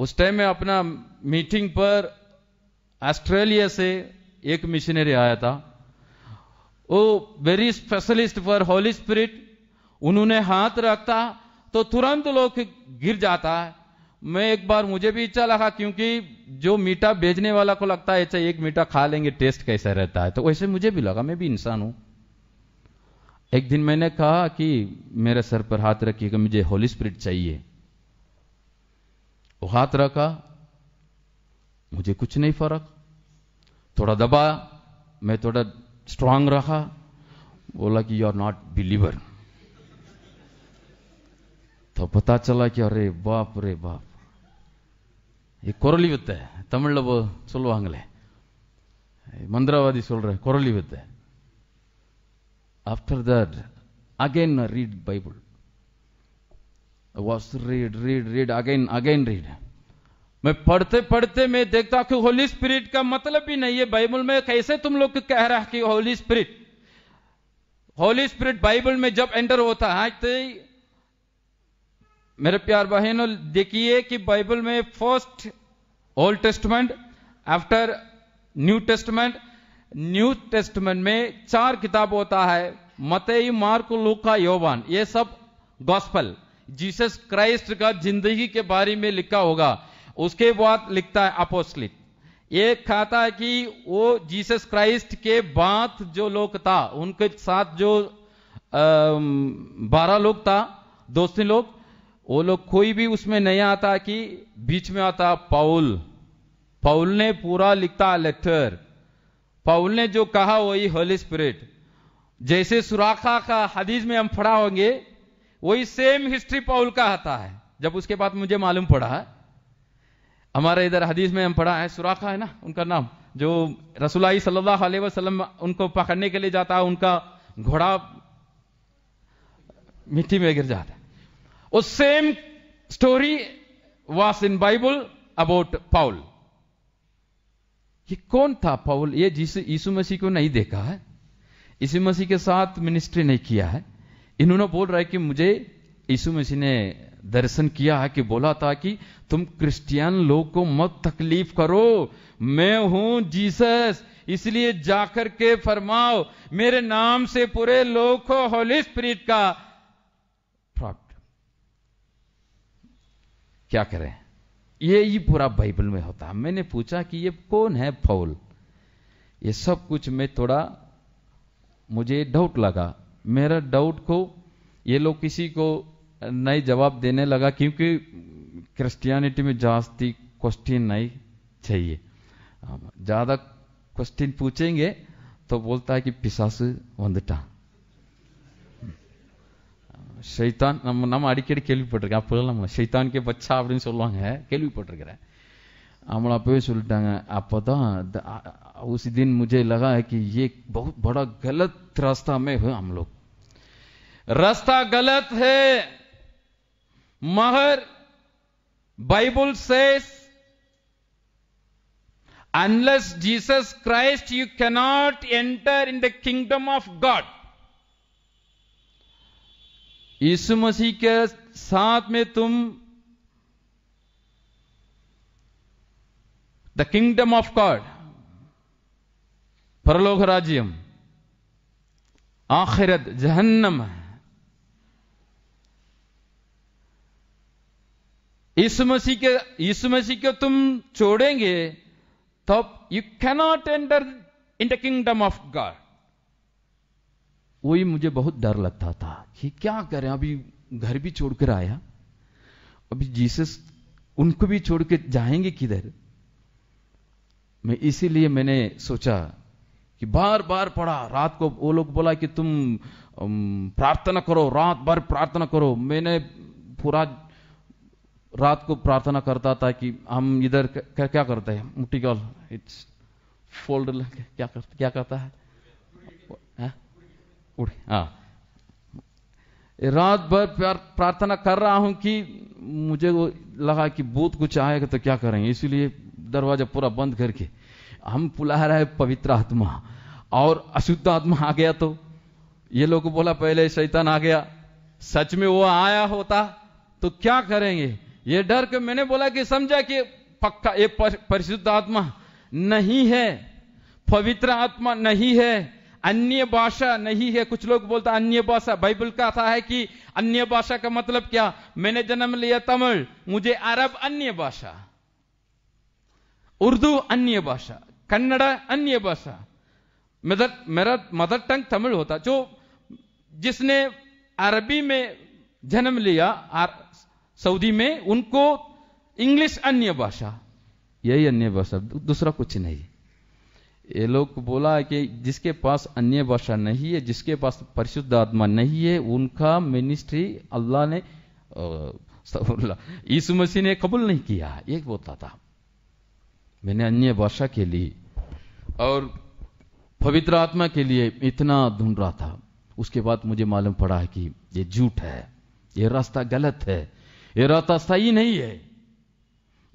उस टाइम में अपना मीटिंग पर ऑस्ट्रेलिया से एक मिशनरी आया था वो very specialist for Holy Spirit उन्होंने हाथ रखता तो तुरंत लोग गिर जाता है मैं एक बार मुझे भी इच्छा लगा क्योंकि जो मीठा बेचने वाला को लगता है अच्छा एक मीठा खा लेंगे टेस्ट कैसा रहता है तो वैसे मुझे भी लगा मैं भी इंसान हूं एक दिन मैंने कहा कि मेरे सर पर हाथ रखिएगा मुझे होली स्प्रिट चाहिए वो हाथ रखा मुझे कुछ नहीं फर्क थोड़ा दबा मैं थोड़ा स्ट्रांग रखा बोला कि यू आर नॉट बिलीवर तो पता चला कि अरे बाप रे बाप ये कोरली वित्त है तमिल वो सुल रहे कोरली குரலி है After that, again I read Bible. I was read, read, read, again, again read. मैं पढ़ते पढ़ते मैं देखता कि होली स्पिरिट का मतलब भी नहीं है बाइबल में कैसे तुम लोग कह रहा है कि Holy Spirit Holy Spirit Bible में जब एंटर होता है तो मेरे प्यार बहनों देखिए कि बाइबल में first Old Testament after New Testament New Testament में चार किताब होता है मतई मार्क लूका योवान ये सब गॉस्पल जीसस क्राइस्ट का जिंदगी के बारे में लिखा होगा उसके बाद लिखता है अपोस्लिक ये कहता है कि वो जीसस क्राइस्ट के बाद जो लोग था उनके साथ जो बारह लोग था दोस्ती लोग वो लोग कोई भी उसमें नहीं आता कि बीच में आता पाउल पाउल ने पूरा लिखता लेटर पाउल ने जो कहा वही होली स्पिरिट जैसे सुराखा का हदीज में हम पढ़ा होंगे वही सेम हिस्ट्री पाउल का आता है जब उसके बाद मुझे मालूम पड़ा है हमारे इधर हदीस में हम पढ़ा है सुराखा है ना उनका नाम जो रसुलाई सल्लल्लाहु अलैहि वसल्लम उनको पकड़ने के लिए जाता है उनका घोड़ा मिट्टी में गिर जाता है वो same story was in Bible about Paul ये कौन था पौल ये जिस यीशु मसीह को नहीं देखा है यीशु मसीह के साथ मिनिस्ट्री नहीं किया है इन्होंने बोल रहा है कि मुझे यीशु मसीह ने दर्शन किया है कि बोला था कि तुम क्रिश्चियन लोग को मत तकलीफ करो मैं हूं जीसस इसलिए जाकर के फरमाओ मेरे नाम से पूरे लोग को होली स्पिरिट का प्राप्त क्या करें ये ही पूरा बाइबल में होता है मैंने पूछा कि ये कौन है फौल ये सब कुछ में थोड़ा मुझे डाउट लगा मेरा डाउट को ये लोग किसी को नहीं जवाब देने लगा क्योंकि क्रिश्चियनिटी में जास्ती क्वेश्चन नहीं चाहिए हाँ, ज़्यादा क्वेश्चन पूछेंगे तो बोलता है कि पिशासु वंदटा ஷைத்தான் நம்ம நம்ம அடிக்கடி கேள்விப்பட்டிருக்கேன் அப்போல்லாம் நம்ம ஷைத்தான்கே பச்சா அப்படின்னு சொல்லுவாங்க கேள்விப்பட்டிருக்கிறேன் அவங்கள அப்பவே சொல்லிட்டாங்க அப்போ தான் उस दिन मुझे लगा है कि ये बहुत बड़ा गलत रास्ता में है हम लोग रास्ता गलत है मगर Bible says unless Jesus Christ you cannot enter in the kingdom of God यीशु मसीह के साथ में तुम द किंगडम ऑफ गॉड परलोक राज्यम आखिरत जहन्नम है यीशु मसीह के यीशु मसीह को तुम छोड़ेंगे तब you cannot enter in the kingdom of God वही मुझे बहुत डर लगता था कि क्या करें अभी घर भी छोड़कर आया अभी जीसस उनको भी छोड़ के जाएंगे किधर मैं इसीलिए मैंने सोचा कि बार बार पढ़ा रात को वो लोग बोला कि तुम प्रार्थना करो रात भर प्रार्थना करो मैंने पूरा रात को प्रार्थना करता था कि हम इधर क्या, क्या करते हैं मुट्टी कॉल इट्स फोल्ड क्या करता क्या करता है उठ हाँ रात भर प्रार्थना कर रहा हूं कि मुझे वो लगा कि भूत कुछ आएगा तो क्या करेंगे इसीलिए दरवाजा पूरा बंद करके हम पुला रहा है पवित्र आत्मा और अशुद्ध आत्मा आ गया तो ये लोग बोला पहले शैतान आ गया सच में वो आया होता तो क्या करेंगे ये डर के मैंने बोला कि समझा कि पक्का ये परिशुद्ध आत्मा नहीं है पवित्र आत्मा नहीं है अन्य भाषा नहीं है कुछ लोग बोलते अन्य भाषा बाइबल का था है कि अन्य भाषा का मतलब क्या मैंने जन्म लिया तमिल मुझे अरब अन्य भाषा उर्दू अन्य भाषा कन्नड़ा अन्य भाषा मदर मेरा मदर टंग तमिल होता जो जिसने अरबी में जन्म लिया सऊदी में उनको इंग्लिश अन्य भाषा यही अन्य भाषा दूसरा कुछ नहीं ये लोग बोला कि जिसके पास अन्य भाषा नहीं है जिसके पास परिशुद्ध आत्मा नहीं है उनका मिनिस्ट्री अल्लाह ने यीशु मसीह ने कबूल नहीं किया ये बोलता था मैंने अन्य भाषा के लिए और पवित्र आत्मा के लिए इतना ढूंढ रहा था उसके बाद मुझे मालूम पड़ा है कि ये झूठ है ये रास्ता गलत है ये रास्ता सही नहीं है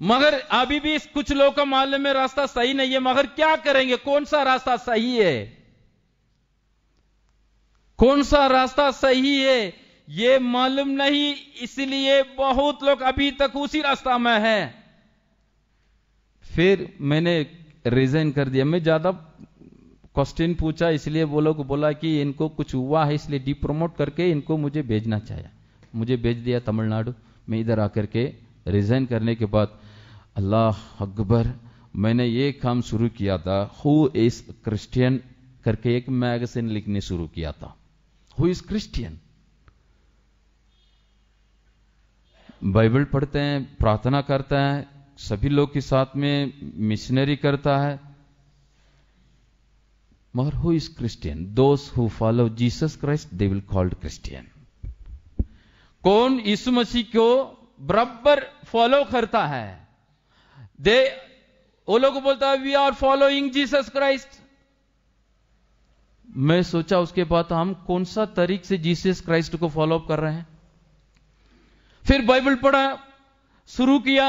मगर अभी भी कुछ लोगों का मामले में रास्ता सही नहीं है मगर क्या करेंगे कौन सा रास्ता सही है कौन सा रास्ता सही है ये मालूम नहीं इसलिए बहुत लोग अभी तक उसी रास्ता में हैं फिर मैंने रिजाइन कर दिया मैं ज्यादा क्वेश्चन पूछा इसलिए वो लोग बोला कि इनको कुछ हुआ है इसलिए डिप्रोमोट करके इनको मुझे भेजना चाहिए मुझे भेज दिया तमिलनाडु में इधर आकर के रिजाइन करने के बाद अल्लाह अकबर मैंने ये काम शुरू किया था हु इज क्रिश्चियन करके एक मैगजीन लिखने शुरू किया था हु इज क्रिश्चियन बाइबल पढ़ते हैं प्रार्थना करता है सभी लोग के साथ में मिशनरी करता है मगर who is Christian those who follow Jesus Christ they will called Christian कौन यीशु मसीह को बराबर फॉलो करता है दे वो लोग बोलता है we are following Jesus Christ मैं सोचा उसके बाद हम कौन सा तरीक से जीसस क्राइस्ट को फॉलोअप कर रहे हैं फिर बाइबल पढ़ा शुरू किया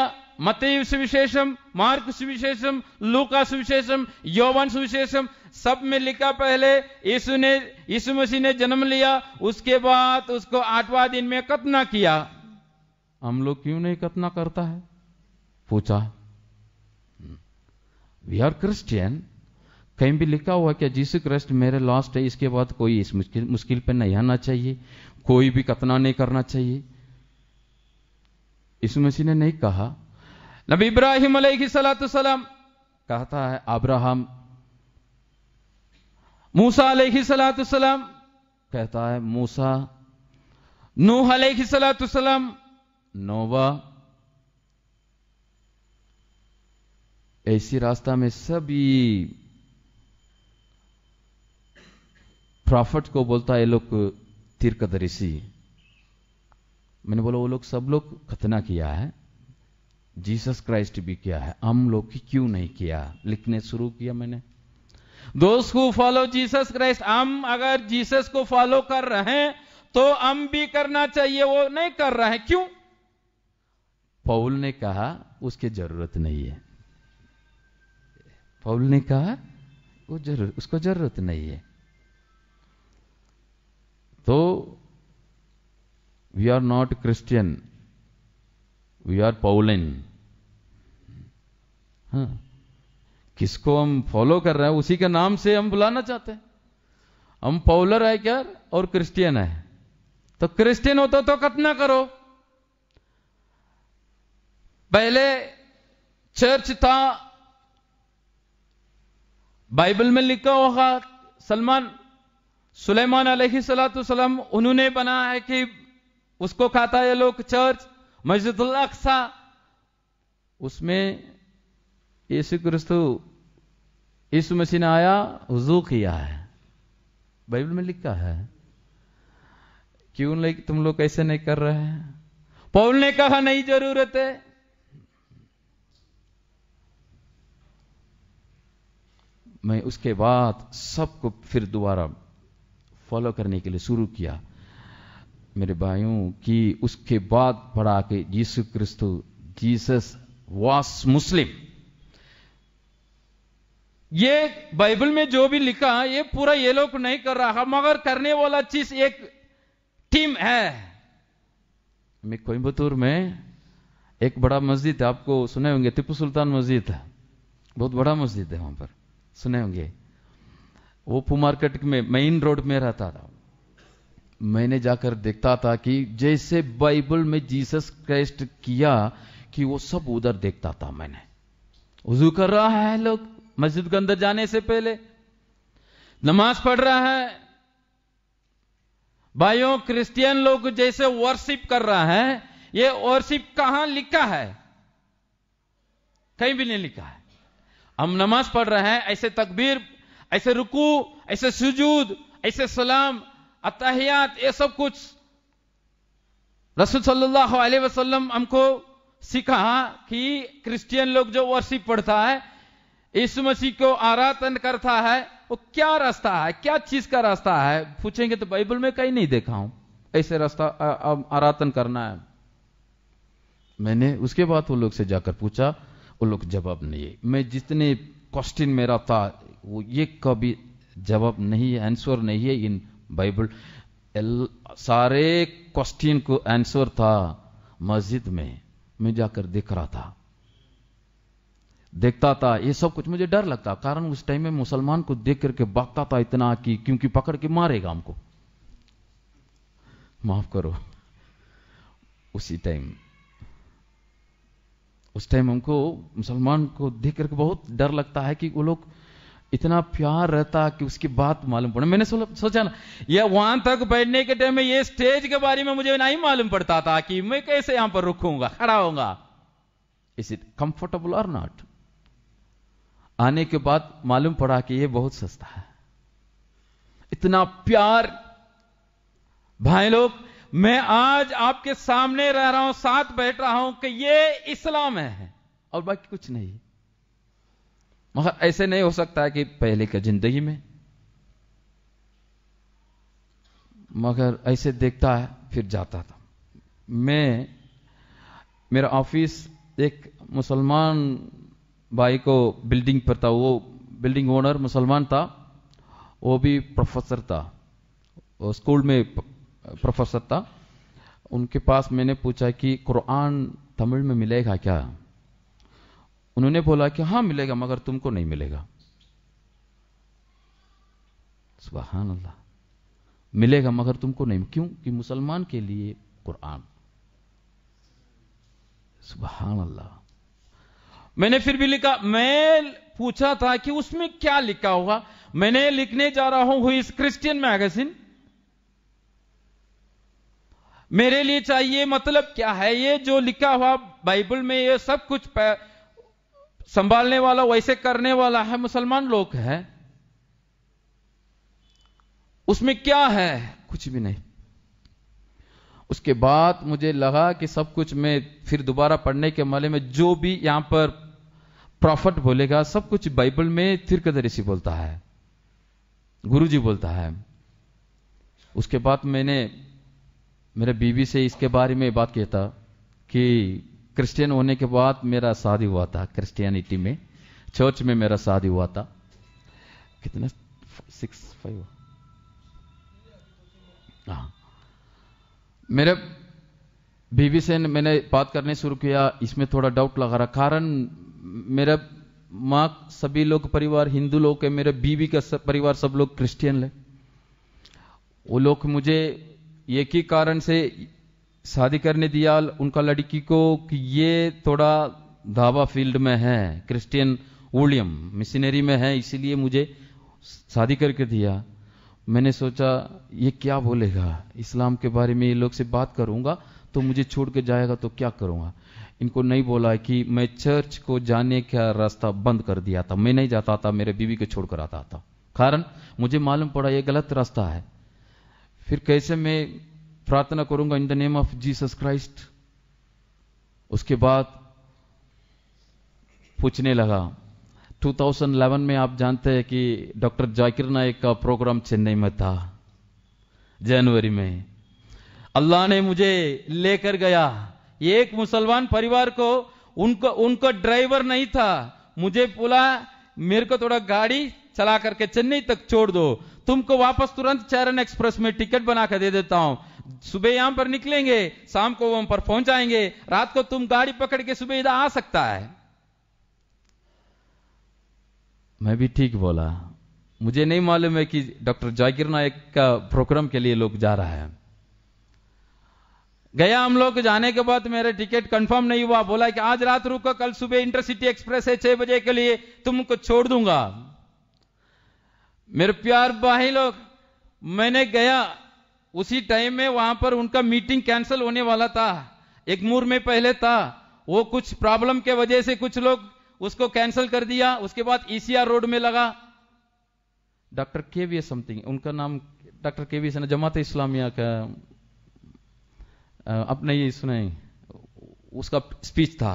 मते सुविशेषम मार्क सुविशेषम लूका सुविशेषम यौवन सुविशेषम सब में लिखा पहले यीशु ने यीशु मसीह ने जन्म लिया उसके बाद उसको आठवां दिन में कतना किया हम लोग क्यों नहीं कतना करता है पूछा वी आर क्रिश्चियन कहीं भी लिखा हुआ क्या जीसु क्रिस्ट मेरे लास्ट है इसके बाद कोई इस मुश्किल मुश्किल पर नहीं आना चाहिए कोई भी कतना नहीं करना चाहिए इस मसीह ने नहीं कहा नबी इब्राहिम सलाम कहता है अब्राहम मूसा सलाम कहता है मूसा नूह सलाम नोवा ऐसी रास्ता में सभी प्रॉफिट को बोलता है ये लोग तीर्कदर्शी मैंने बोला वो लोग सब लोग खतना किया है जीसस क्राइस्ट भी किया है हम लोग की क्यों नहीं किया लिखने शुरू किया मैंने दोस्त को फॉलो जीसस क्राइस्ट हम अगर जीसस को फॉलो कर रहे हैं तो हम भी करना चाहिए वो नहीं कर रहे हैं क्यों पौल ने कहा उसकी जरूरत नहीं है पौल ने कहा वो जरूर उसको जरूरत नहीं है तो we are not Christian we are Pauline किसको हम फॉलो कर रहे हैं उसी के नाम से हम बुलाना चाहते हैं हम पौलर है क्या और क्रिश्चियन है तो क्रिश्चियन हो तो, तो कतना करो पहले चर्च था बाइबल में लिखा होगा सलमान सुलेमान सलाम उन्होंने बना है कि उसको खाता है लोग चर्च मस्जिदुल अक्सा उसमें यीशु क्रिस्तु यीशु मसीह ने आया वजू किया है बाइबल में लिखा है क्यों तुम लोग कैसे नहीं कर रहे हैं पौल ने कहा नहीं जरूरत है मैं उसके बाद सबको फिर दोबारा फॉलो करने के लिए शुरू किया मेरे भाइयों कि उसके बाद पढ़ा के यीशु क्रिस्तु जीसस वास मुस्लिम ये बाइबल में जो भी लिखा ये पूरा ये लोग नहीं कर रहा मगर करने वाला चीज एक टीम है मैं कोयम्बतूर में एक बड़ा मस्जिद है आपको सुने होंगे टिप्पू सुल्तान मस्जिद है बहुत बड़ा मस्जिद है वहां पर सुने होंगे पू मार्केट में मेन रोड में रहता था मैंने जाकर देखता था कि जैसे बाइबल में जीसस क्राइस्ट किया कि वो सब उधर देखता था मैंने वजू कर रहा है लोग मस्जिद के अंदर जाने से पहले नमाज पढ़ रहा है भाइयों क्रिश्चियन लोग जैसे वर्शिप कर रहा है ये वर्शिप कहां लिखा है कहीं भी नहीं लिखा है हम नमाज पढ़ रहे हैं ऐसे तकबीर ऐसे रुकू ऐसे सुजूद ऐसे सलाम अतहियात ये सब कुछ रसूल सल्लल्लाहु अलैहि वसल्लम हमको सिखा कि क्रिश्चियन लोग जो वर्षी पढ़ता है यीशु मसीह को आराधन करता है वो क्या रास्ता है क्या चीज का रास्ता है पूछेंगे तो बाइबल में कहीं नहीं देखा हूं ऐसे रास्ता अब आराधन करना है मैंने उसके बाद वो लोग से जाकर पूछा वो लोग जवाब नहीं है मैं जितने क्वेश्चन मेरा था वो ये कभी जवाब नहीं है आंसर नहीं है इन बाइबल सारे क्वेश्चन को आंसर था मस्जिद में मैं जाकर देख रहा था देखता था ये सब कुछ मुझे डर लगता कारण उस टाइम में मुसलमान को देख करके भागता था इतना कि क्योंकि पकड़ के मारेगा हमको माफ करो उसी टाइम उस टाइम हमको मुसलमान को देख करके बहुत डर लगता है कि वो लोग इतना प्यार रहता कि उसकी बात मालूम पड़े मैंने सोचा ना यह वहां तक बैठने के टाइम में ये स्टेज के बारे में मुझे नहीं मालूम पड़ता था कि मैं कैसे यहां पर रुकूंगा खड़ा होगा इस इट कंफर्टेबल और नॉट आने के बाद मालूम पड़ा कि यह बहुत सस्ता है इतना प्यार भाई लोग मैं आज आपके सामने रह रहा हूं साथ बैठ रहा हूं कि ये इस्लाम है और बाकी कुछ नहीं मगर ऐसे नहीं हो सकता कि पहले की जिंदगी में मगर ऐसे देखता है फिर जाता था मैं मेरा ऑफिस एक मुसलमान भाई को बिल्डिंग पर था वो बिल्डिंग ओनर मुसलमान था वो भी प्रोफेसर था वो स्कूल में प्रोफेसर था उनके पास मैंने पूछा कि कुरान तमिल में मिलेगा क्या उन्होंने बोला कि हाँ मिलेगा मगर तुमको नहीं मिलेगा सुबह अल्लाह मिलेगा मगर तुमको नहीं क्यों कि मुसलमान के लिए कुरान सुबह अल्लाह मैंने फिर भी लिखा मैं पूछा था कि उसमें क्या लिखा होगा मैंने लिखने जा रहा हूं हुई इस क्रिश्चियन मैगजीन मेरे लिए चाहिए मतलब क्या है ये जो लिखा हुआ बाइबल में ये सब कुछ संभालने वाला वैसे करने वाला है मुसलमान लोग है उसमें क्या है कुछ भी नहीं उसके बाद मुझे लगा कि सब कुछ मैं फिर दोबारा पढ़ने के मामले में जो भी यहां पर प्रॉफिट बोलेगा सब कुछ बाइबल में थिरकदर ऋषि बोलता है गुरुजी बोलता है उसके बाद मैंने मेरे बीवी से इसके बारे में बात कहता कि क्रिश्चियन होने के बाद मेरा शादी हुआ था क्रिश्चियनिटी में चर्च में मेरा शादी हुआ था कितना सिक्स फाइव हाँ मेरे बीवी से मैंने बात करने शुरू किया इसमें थोड़ा डाउट लगा रहा कारण मेरा माँ सभी लोग परिवार हिंदू लोग है मेरे बीवी का सब परिवार सब लोग क्रिश्चियन है वो लोग मुझे एक ही कारण से शादी करने दिया उनका लड़की को कि ये थोड़ा धावा फील्ड में है क्रिश्चियन वोलियम मिशनरी में है इसीलिए मुझे शादी करके दिया मैंने सोचा ये क्या बोलेगा इस्लाम के बारे में ये लोग से बात करूंगा तो मुझे छोड़ के जाएगा तो क्या करूंगा इनको नहीं बोला कि मैं चर्च को जाने का रास्ता बंद कर दिया था मैं नहीं जाता था मेरे बीवी को छोड़कर आता था कारण मुझे मालूम पड़ा ये गलत रास्ता है फिर कैसे मैं प्रार्थना करूंगा in the name of Jesus Christ उसके बाद पूछने लगा 2011 में आप जानते हैं कि डॉक्टर जाकिर नायक का प्रोग्राम चेन्नई में था जनवरी में अल्लाह ने मुझे लेकर गया एक मुसलमान परिवार को उनको उनका ड्राइवर नहीं था मुझे बोला मेरे को थोड़ा गाड़ी चला करके चेन्नई तक छोड़ दो तुमको वापस तुरंत चरण एक्सप्रेस में टिकट बना दे देता हूं सुबह यहां पर निकलेंगे शाम को वहां पर पहुंच जाएंगे रात को तुम गाड़ी पकड़ के सुबह इधर आ सकता है मैं भी ठीक बोला मुझे नहीं मालूम है कि डॉक्टर जागीर नायक का प्रोग्राम के लिए लोग जा रहा है गया हम लोग जाने के बाद मेरा टिकट कंफर्म नहीं हुआ बोला कि आज रात रुको कल सुबह इंटरसिटी एक्सप्रेस है छह बजे के लिए तुमको छोड़ दूंगा मेरे प्यार भाई लोग मैंने गया उसी टाइम में वहां पर उनका मीटिंग कैंसिल होने वाला था एक मूर में पहले था वो कुछ प्रॉब्लम के वजह से कुछ लोग उसको कैंसिल कर दिया उसके बाद ईसीआर e रोड में लगा डॉक्टर के वी समथिंग उनका नाम डॉक्टर के वी जमात इस्लामिया का अपने ये सुने उसका स्पीच था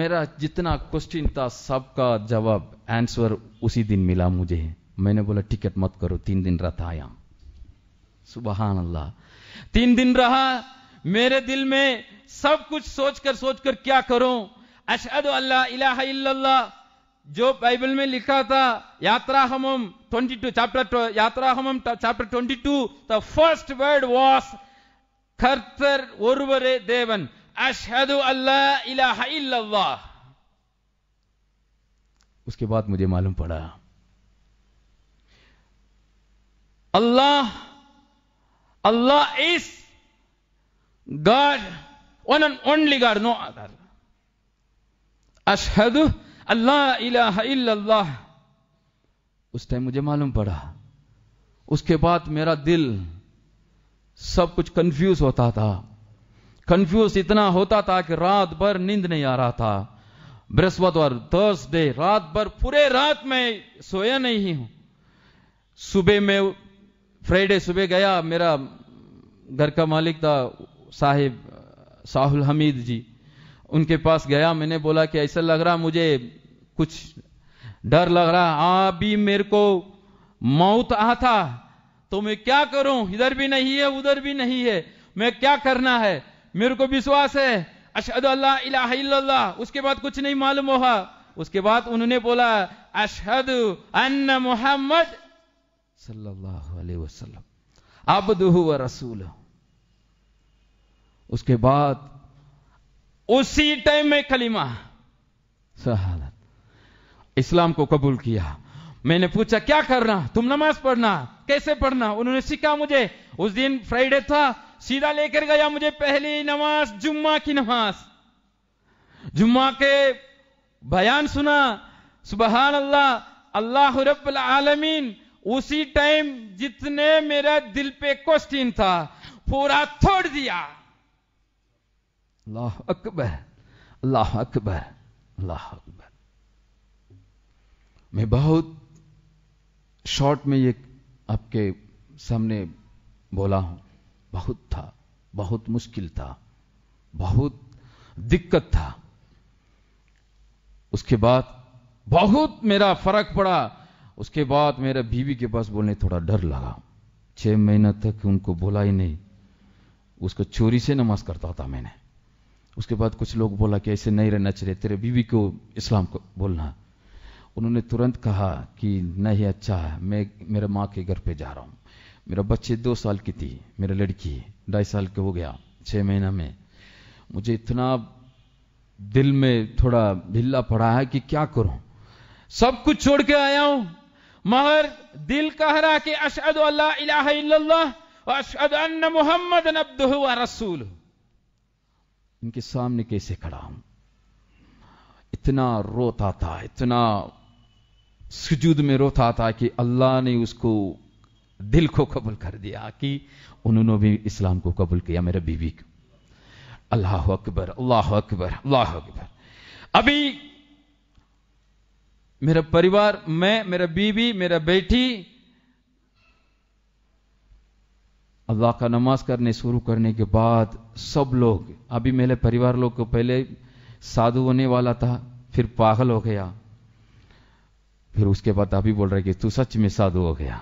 मेरा जितना क्वेश्चन था सबका जवाब आंसर उसी दिन मिला मुझे मैंने बोला टिकट मत करो तीन दिन रहता आया सुबह अल्लाह तीन दिन रहा मेरे दिल में सब कुछ सोचकर सोचकर क्या करूं अशहद अल्लाह इला जो बाइबल में लिखा था यात्रा ट्वेंटी टू चैप्टर यात्रा हम chapter twenty two the first word was खर्तर उर्वरे देवन अशहद अल्लाह उसके बाद मुझे मालूम पड़ा Allah, Allah is God, one and only God, no other. अशहद अल्लाह इलाहा इल्लल्लाह उस टाइम मुझे मालूम पड़ा उसके बाद मेरा दिल सब कुछ कंफ्यूज होता था कंफ्यूज इतना होता था कि रात भर नींद नहीं आ रहा था बृहस्पतिवार थर्सडे रात भर पूरे रात में सोया नहीं हूं सुबह में फ्राइडे सुबह गया मेरा घर का मालिक था साहिब साहुल हमीद जी उनके पास गया मैंने बोला कि ऐसा लग रहा मुझे कुछ डर लग रहा भी मेरे को मौत आता तो मैं क्या करूं इधर भी नहीं है उधर भी नहीं है मैं क्या करना है मेरे को विश्वास है अशहद अल्लाह इला उसके बाद कुछ नहीं मालूम हुआ उसके बाद उन्होंने बोला अशहद अन्न मोहम्मद सल्लल्लाहु वसल्लम अबदहू व रसूल उसके बाद उसी टाइम में कलीमा शहादत इस्लाम को कबूल किया मैंने पूछा क्या करना तुम नमाज पढ़ना कैसे पढ़ना उन्होंने सीखा मुझे उस दिन फ्राइडे था सीधा लेकर गया मुझे पहली नमाज जुम्मा की नमाज जुम्मा के बयान सुना सुबहान अल्लाह अल्लाह रब्बुल आलमीन उसी टाइम जितने मेरा दिल पे क्वेश्चन था पूरा छोड़ दिया अल्लाह अकबर अल्लाह अकबर अल्लाह अकबर मैं बहुत शॉर्ट में ये आपके सामने बोला हूं बहुत था बहुत मुश्किल था बहुत दिक्कत था उसके बाद बहुत मेरा फर्क पड़ा उसके बाद मेरे बीवी के पास बोलने थोड़ा डर लगा छः महीना तक उनको बोला ही नहीं उसको चोरी से नमाज करता था मैंने उसके बाद कुछ लोग बोला कि ऐसे नहीं रहना चाहिए तेरे बीवी को इस्लाम को बोलना उन्होंने तुरंत कहा कि नहीं अच्छा है मैं मेरे माँ के घर पे जा रहा हूँ मेरा बच्चे दो साल की थी मेरा लड़की ढाई साल के हो गया छः महीना में मुझे इतना दिल में थोड़ा ढिल्ला पड़ा है कि क्या करूँ सब कुछ छोड़ के आया हूँ मगर दिल कह रहा कि अशद अशद मोहम्मद नब्द रसूल इनके सामने कैसे खड़ा हूं इतना रोता था इतना सुजूद में रोता था कि अल्लाह ने उसको दिल को कबूल कर दिया कि उन्होंने भी इस्लाम को कबूल किया मेरे बीवी को अल्लाह अकबर अल्लाह अकबर अल्लाह अकबर अभी मेरा परिवार मैं मेरा बीवी मेरा बेटी अल्लाह का नमाज करने शुरू करने के बाद सब लोग अभी मेरे परिवार लोग को पहले साधु होने वाला था फिर पागल हो गया फिर उसके बाद अभी बोल रहे कि तू सच में साधु हो गया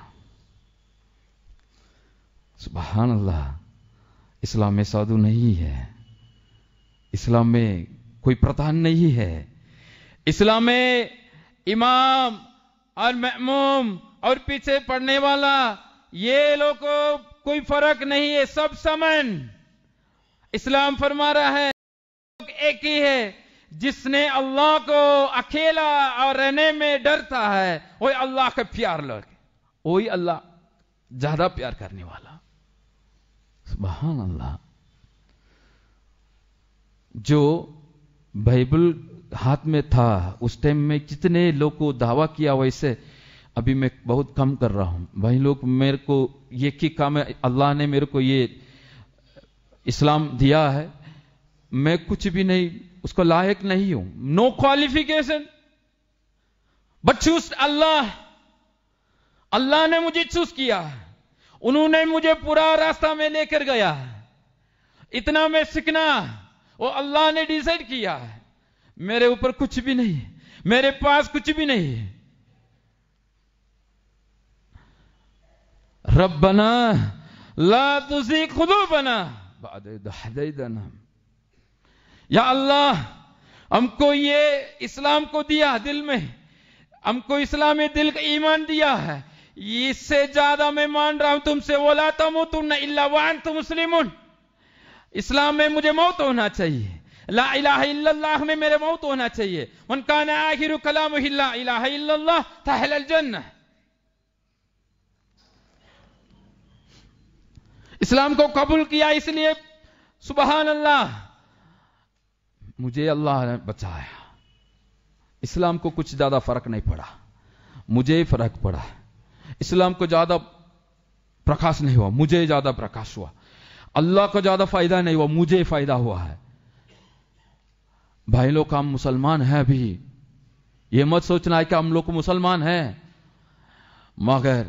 सुबह अल्लाह इस्लाम में साधु नहीं है इस्लाम में कोई प्रधान नहीं है इस्लाम में इमाम और महमूम और पीछे पढ़ने वाला ये लोगों को कोई फर्क नहीं है सब समन इस्लाम फरमा रहा है एक ही है जिसने अल्लाह को अकेला और रहने में डरता है वही अल्लाह का प्यार लोग वही अल्लाह ज्यादा प्यार करने वाला सुबहान अल्लाह जो बाइबल हाथ में था उस टाइम में कितने लोग को दावा किया वैसे अभी मैं बहुत कम कर रहा हूं वही लोग मेरे को ये की काम है अल्लाह ने मेरे को ये इस्लाम दिया है मैं कुछ भी नहीं उसको लायक नहीं हूं no qualification but choose Allah Allah ने मुझे चूज किया उन्होंने मुझे पूरा रास्ता में लेकर गया इतना मैं सीखना वो अल्लाह ने डिसाइड किया है मेरे ऊपर कुछ भी नहीं है मेरे पास कुछ भी नहीं है रब बना ला तुझी खुदो बना या अल्लाह हमको ये इस्लाम को दिया दिल में हमको इस्लाम दिल का ईमान दिया है इससे ज्यादा मैं मान रहा हूं तुमसे बोला हूं तुम न इलावान तुम मुस्लिम इस्लाम में मुझे मौत होना चाहिए लाला में मेरे मौत होना चाहिए उनका ना आखिर कलाम जन्न इस्लाम को कबूल किया इसलिए सुबह अल्लाह मुझे अल्लाह ने बचाया इस्लाम को कुछ ज्यादा फर्क नहीं पड़ा मुझे फर्क पड़ा इस्लाम को ज्यादा प्रकाश नहीं हुआ मुझे ज्यादा प्रकाश हुआ अल्लाह को ज्यादा फायदा नहीं हुआ मुझे फायदा हुआ है भाई लोग हम मुसलमान हैं अभी ये मत सोचना है कि हम लोग मुसलमान हैं मगर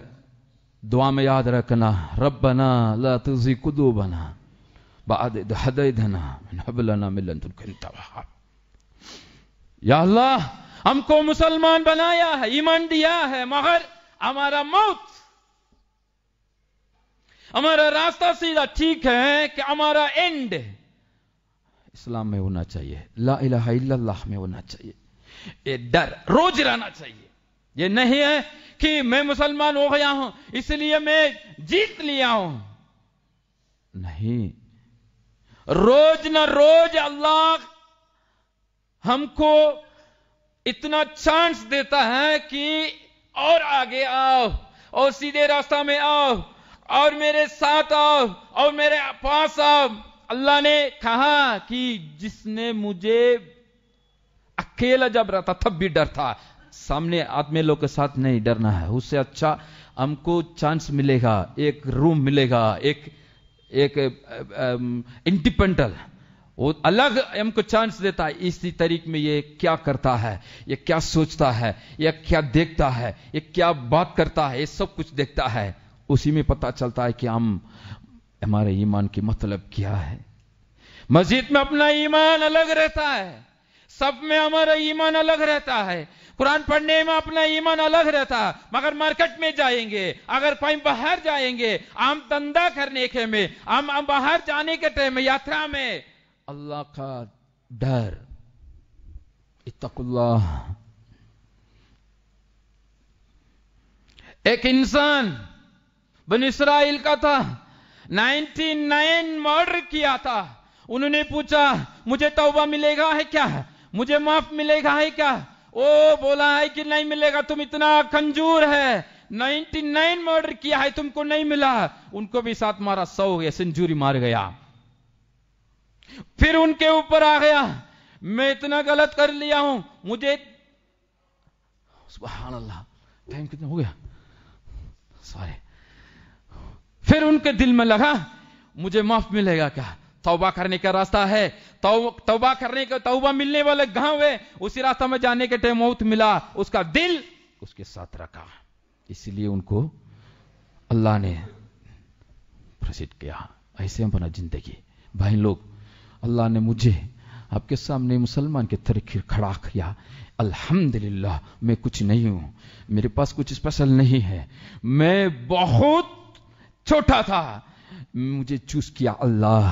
दुआ में याद रखना रब बना ला तुझी कुदू बना मिलन अल्लाह हमको मुसलमान बनाया है ईमान दिया है मगर हमारा मौत हमारा रास्ता सीधा ठीक है कि हमारा एंड है इस्लाम में होना चाहिए ला इलाह में होना चाहिए ये डर रोज रहना चाहिए ये नहीं है कि मैं मुसलमान हो गया हूं इसलिए मैं जीत लिया हूं नहीं रोज ना रोज अल्लाह हमको इतना चांस देता है कि और आगे आओ और सीधे रास्ता में आओ और मेरे साथ आओ और मेरे पास आओ अल्लाह ने कहा कि जिसने मुझे अकेला जब रहा था तब भी डर था सामने आदमी लोग के साथ नहीं डरना है उससे अच्छा हमको चांस मिलेगा एक रूम मिलेगा एक एक इंडिपेंडल वो अलग हमको चांस देता है इसी तरीके में ये क्या करता है ये क्या सोचता है ये क्या देखता है ये क्या बात करता है ये सब कुछ देखता है उसी में पता चलता है कि हम हमारे ईमान की मतलब क्या है मस्जिद में अपना ईमान अलग रहता है सब में हमारा ईमान अलग रहता है कुरान पढ़ने में अपना ईमान अलग रहता मगर मार्केट में जाएंगे अगर कहीं बाहर जाएंगे आम धंधा करने के में आम, आम बाहर जाने के टाइम में यात्रा में अल्लाह का डर इतकुल्लाह एक इंसान बन इसराइल का था 99 मर्डर किया था उन्होंने पूछा मुझे तौबा मिलेगा है क्या मुझे माफ मिलेगा है क्या ओ बोला है कि नहीं मिलेगा तुम इतना कंजूर है 99 मर्डर किया है तुमको नहीं मिला उनको भी साथ मारा सौ गया सिंजूरी मार गया फिर उनके ऊपर आ गया मैं इतना गलत कर लिया हूं मुझे सुबह टाइम कितना हो गया सॉरी फिर उनके दिल में लगा मुझे माफ मिलेगा क्या तौबा करने का रास्ता है तौबा करने का तौबा मिलने वाले गांव है उसी रास्ता में जाने के टाइम मौत मिला उसका दिल उसके साथ रखा इसलिए उनको अल्लाह ने प्रसिद्ध किया ऐसे बना जिंदगी भाई लोग अल्लाह ने मुझे आपके सामने मुसलमान के तरीके खड़ा किया अल्हम्दुलिल्लाह मैं कुछ नहीं हूं मेरे पास कुछ स्पेशल नहीं है मैं बहुत छोटा था मुझे चूज किया अल्लाह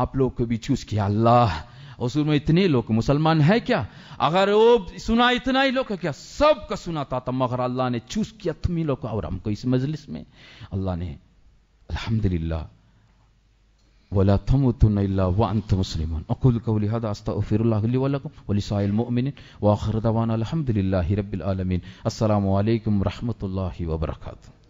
आप लोग को भी चूज किया अल्लाह उसूर में इतने लोग मुसलमान है क्या अगर वो सुना इतना ही लोग है क्या सब का सुना था तब मगर अल्लाह ने चूज किया तुम ही लोग को और हमको इस मजलिस में अल्लाह ने अल्हम्दुलिल्लाह वला थमुतुन इल्ला व अंतुम मुस्लिमून अकुल कौली हदा अस्तगफिरुल्लाह लि व लकुम व लिसाइल मुमिनिन व आखिर दवाना अल्हम्दुलिल्लाहि रब्बिल आलमीन अस्सलाम वालेकुम रहमतुल्लाहि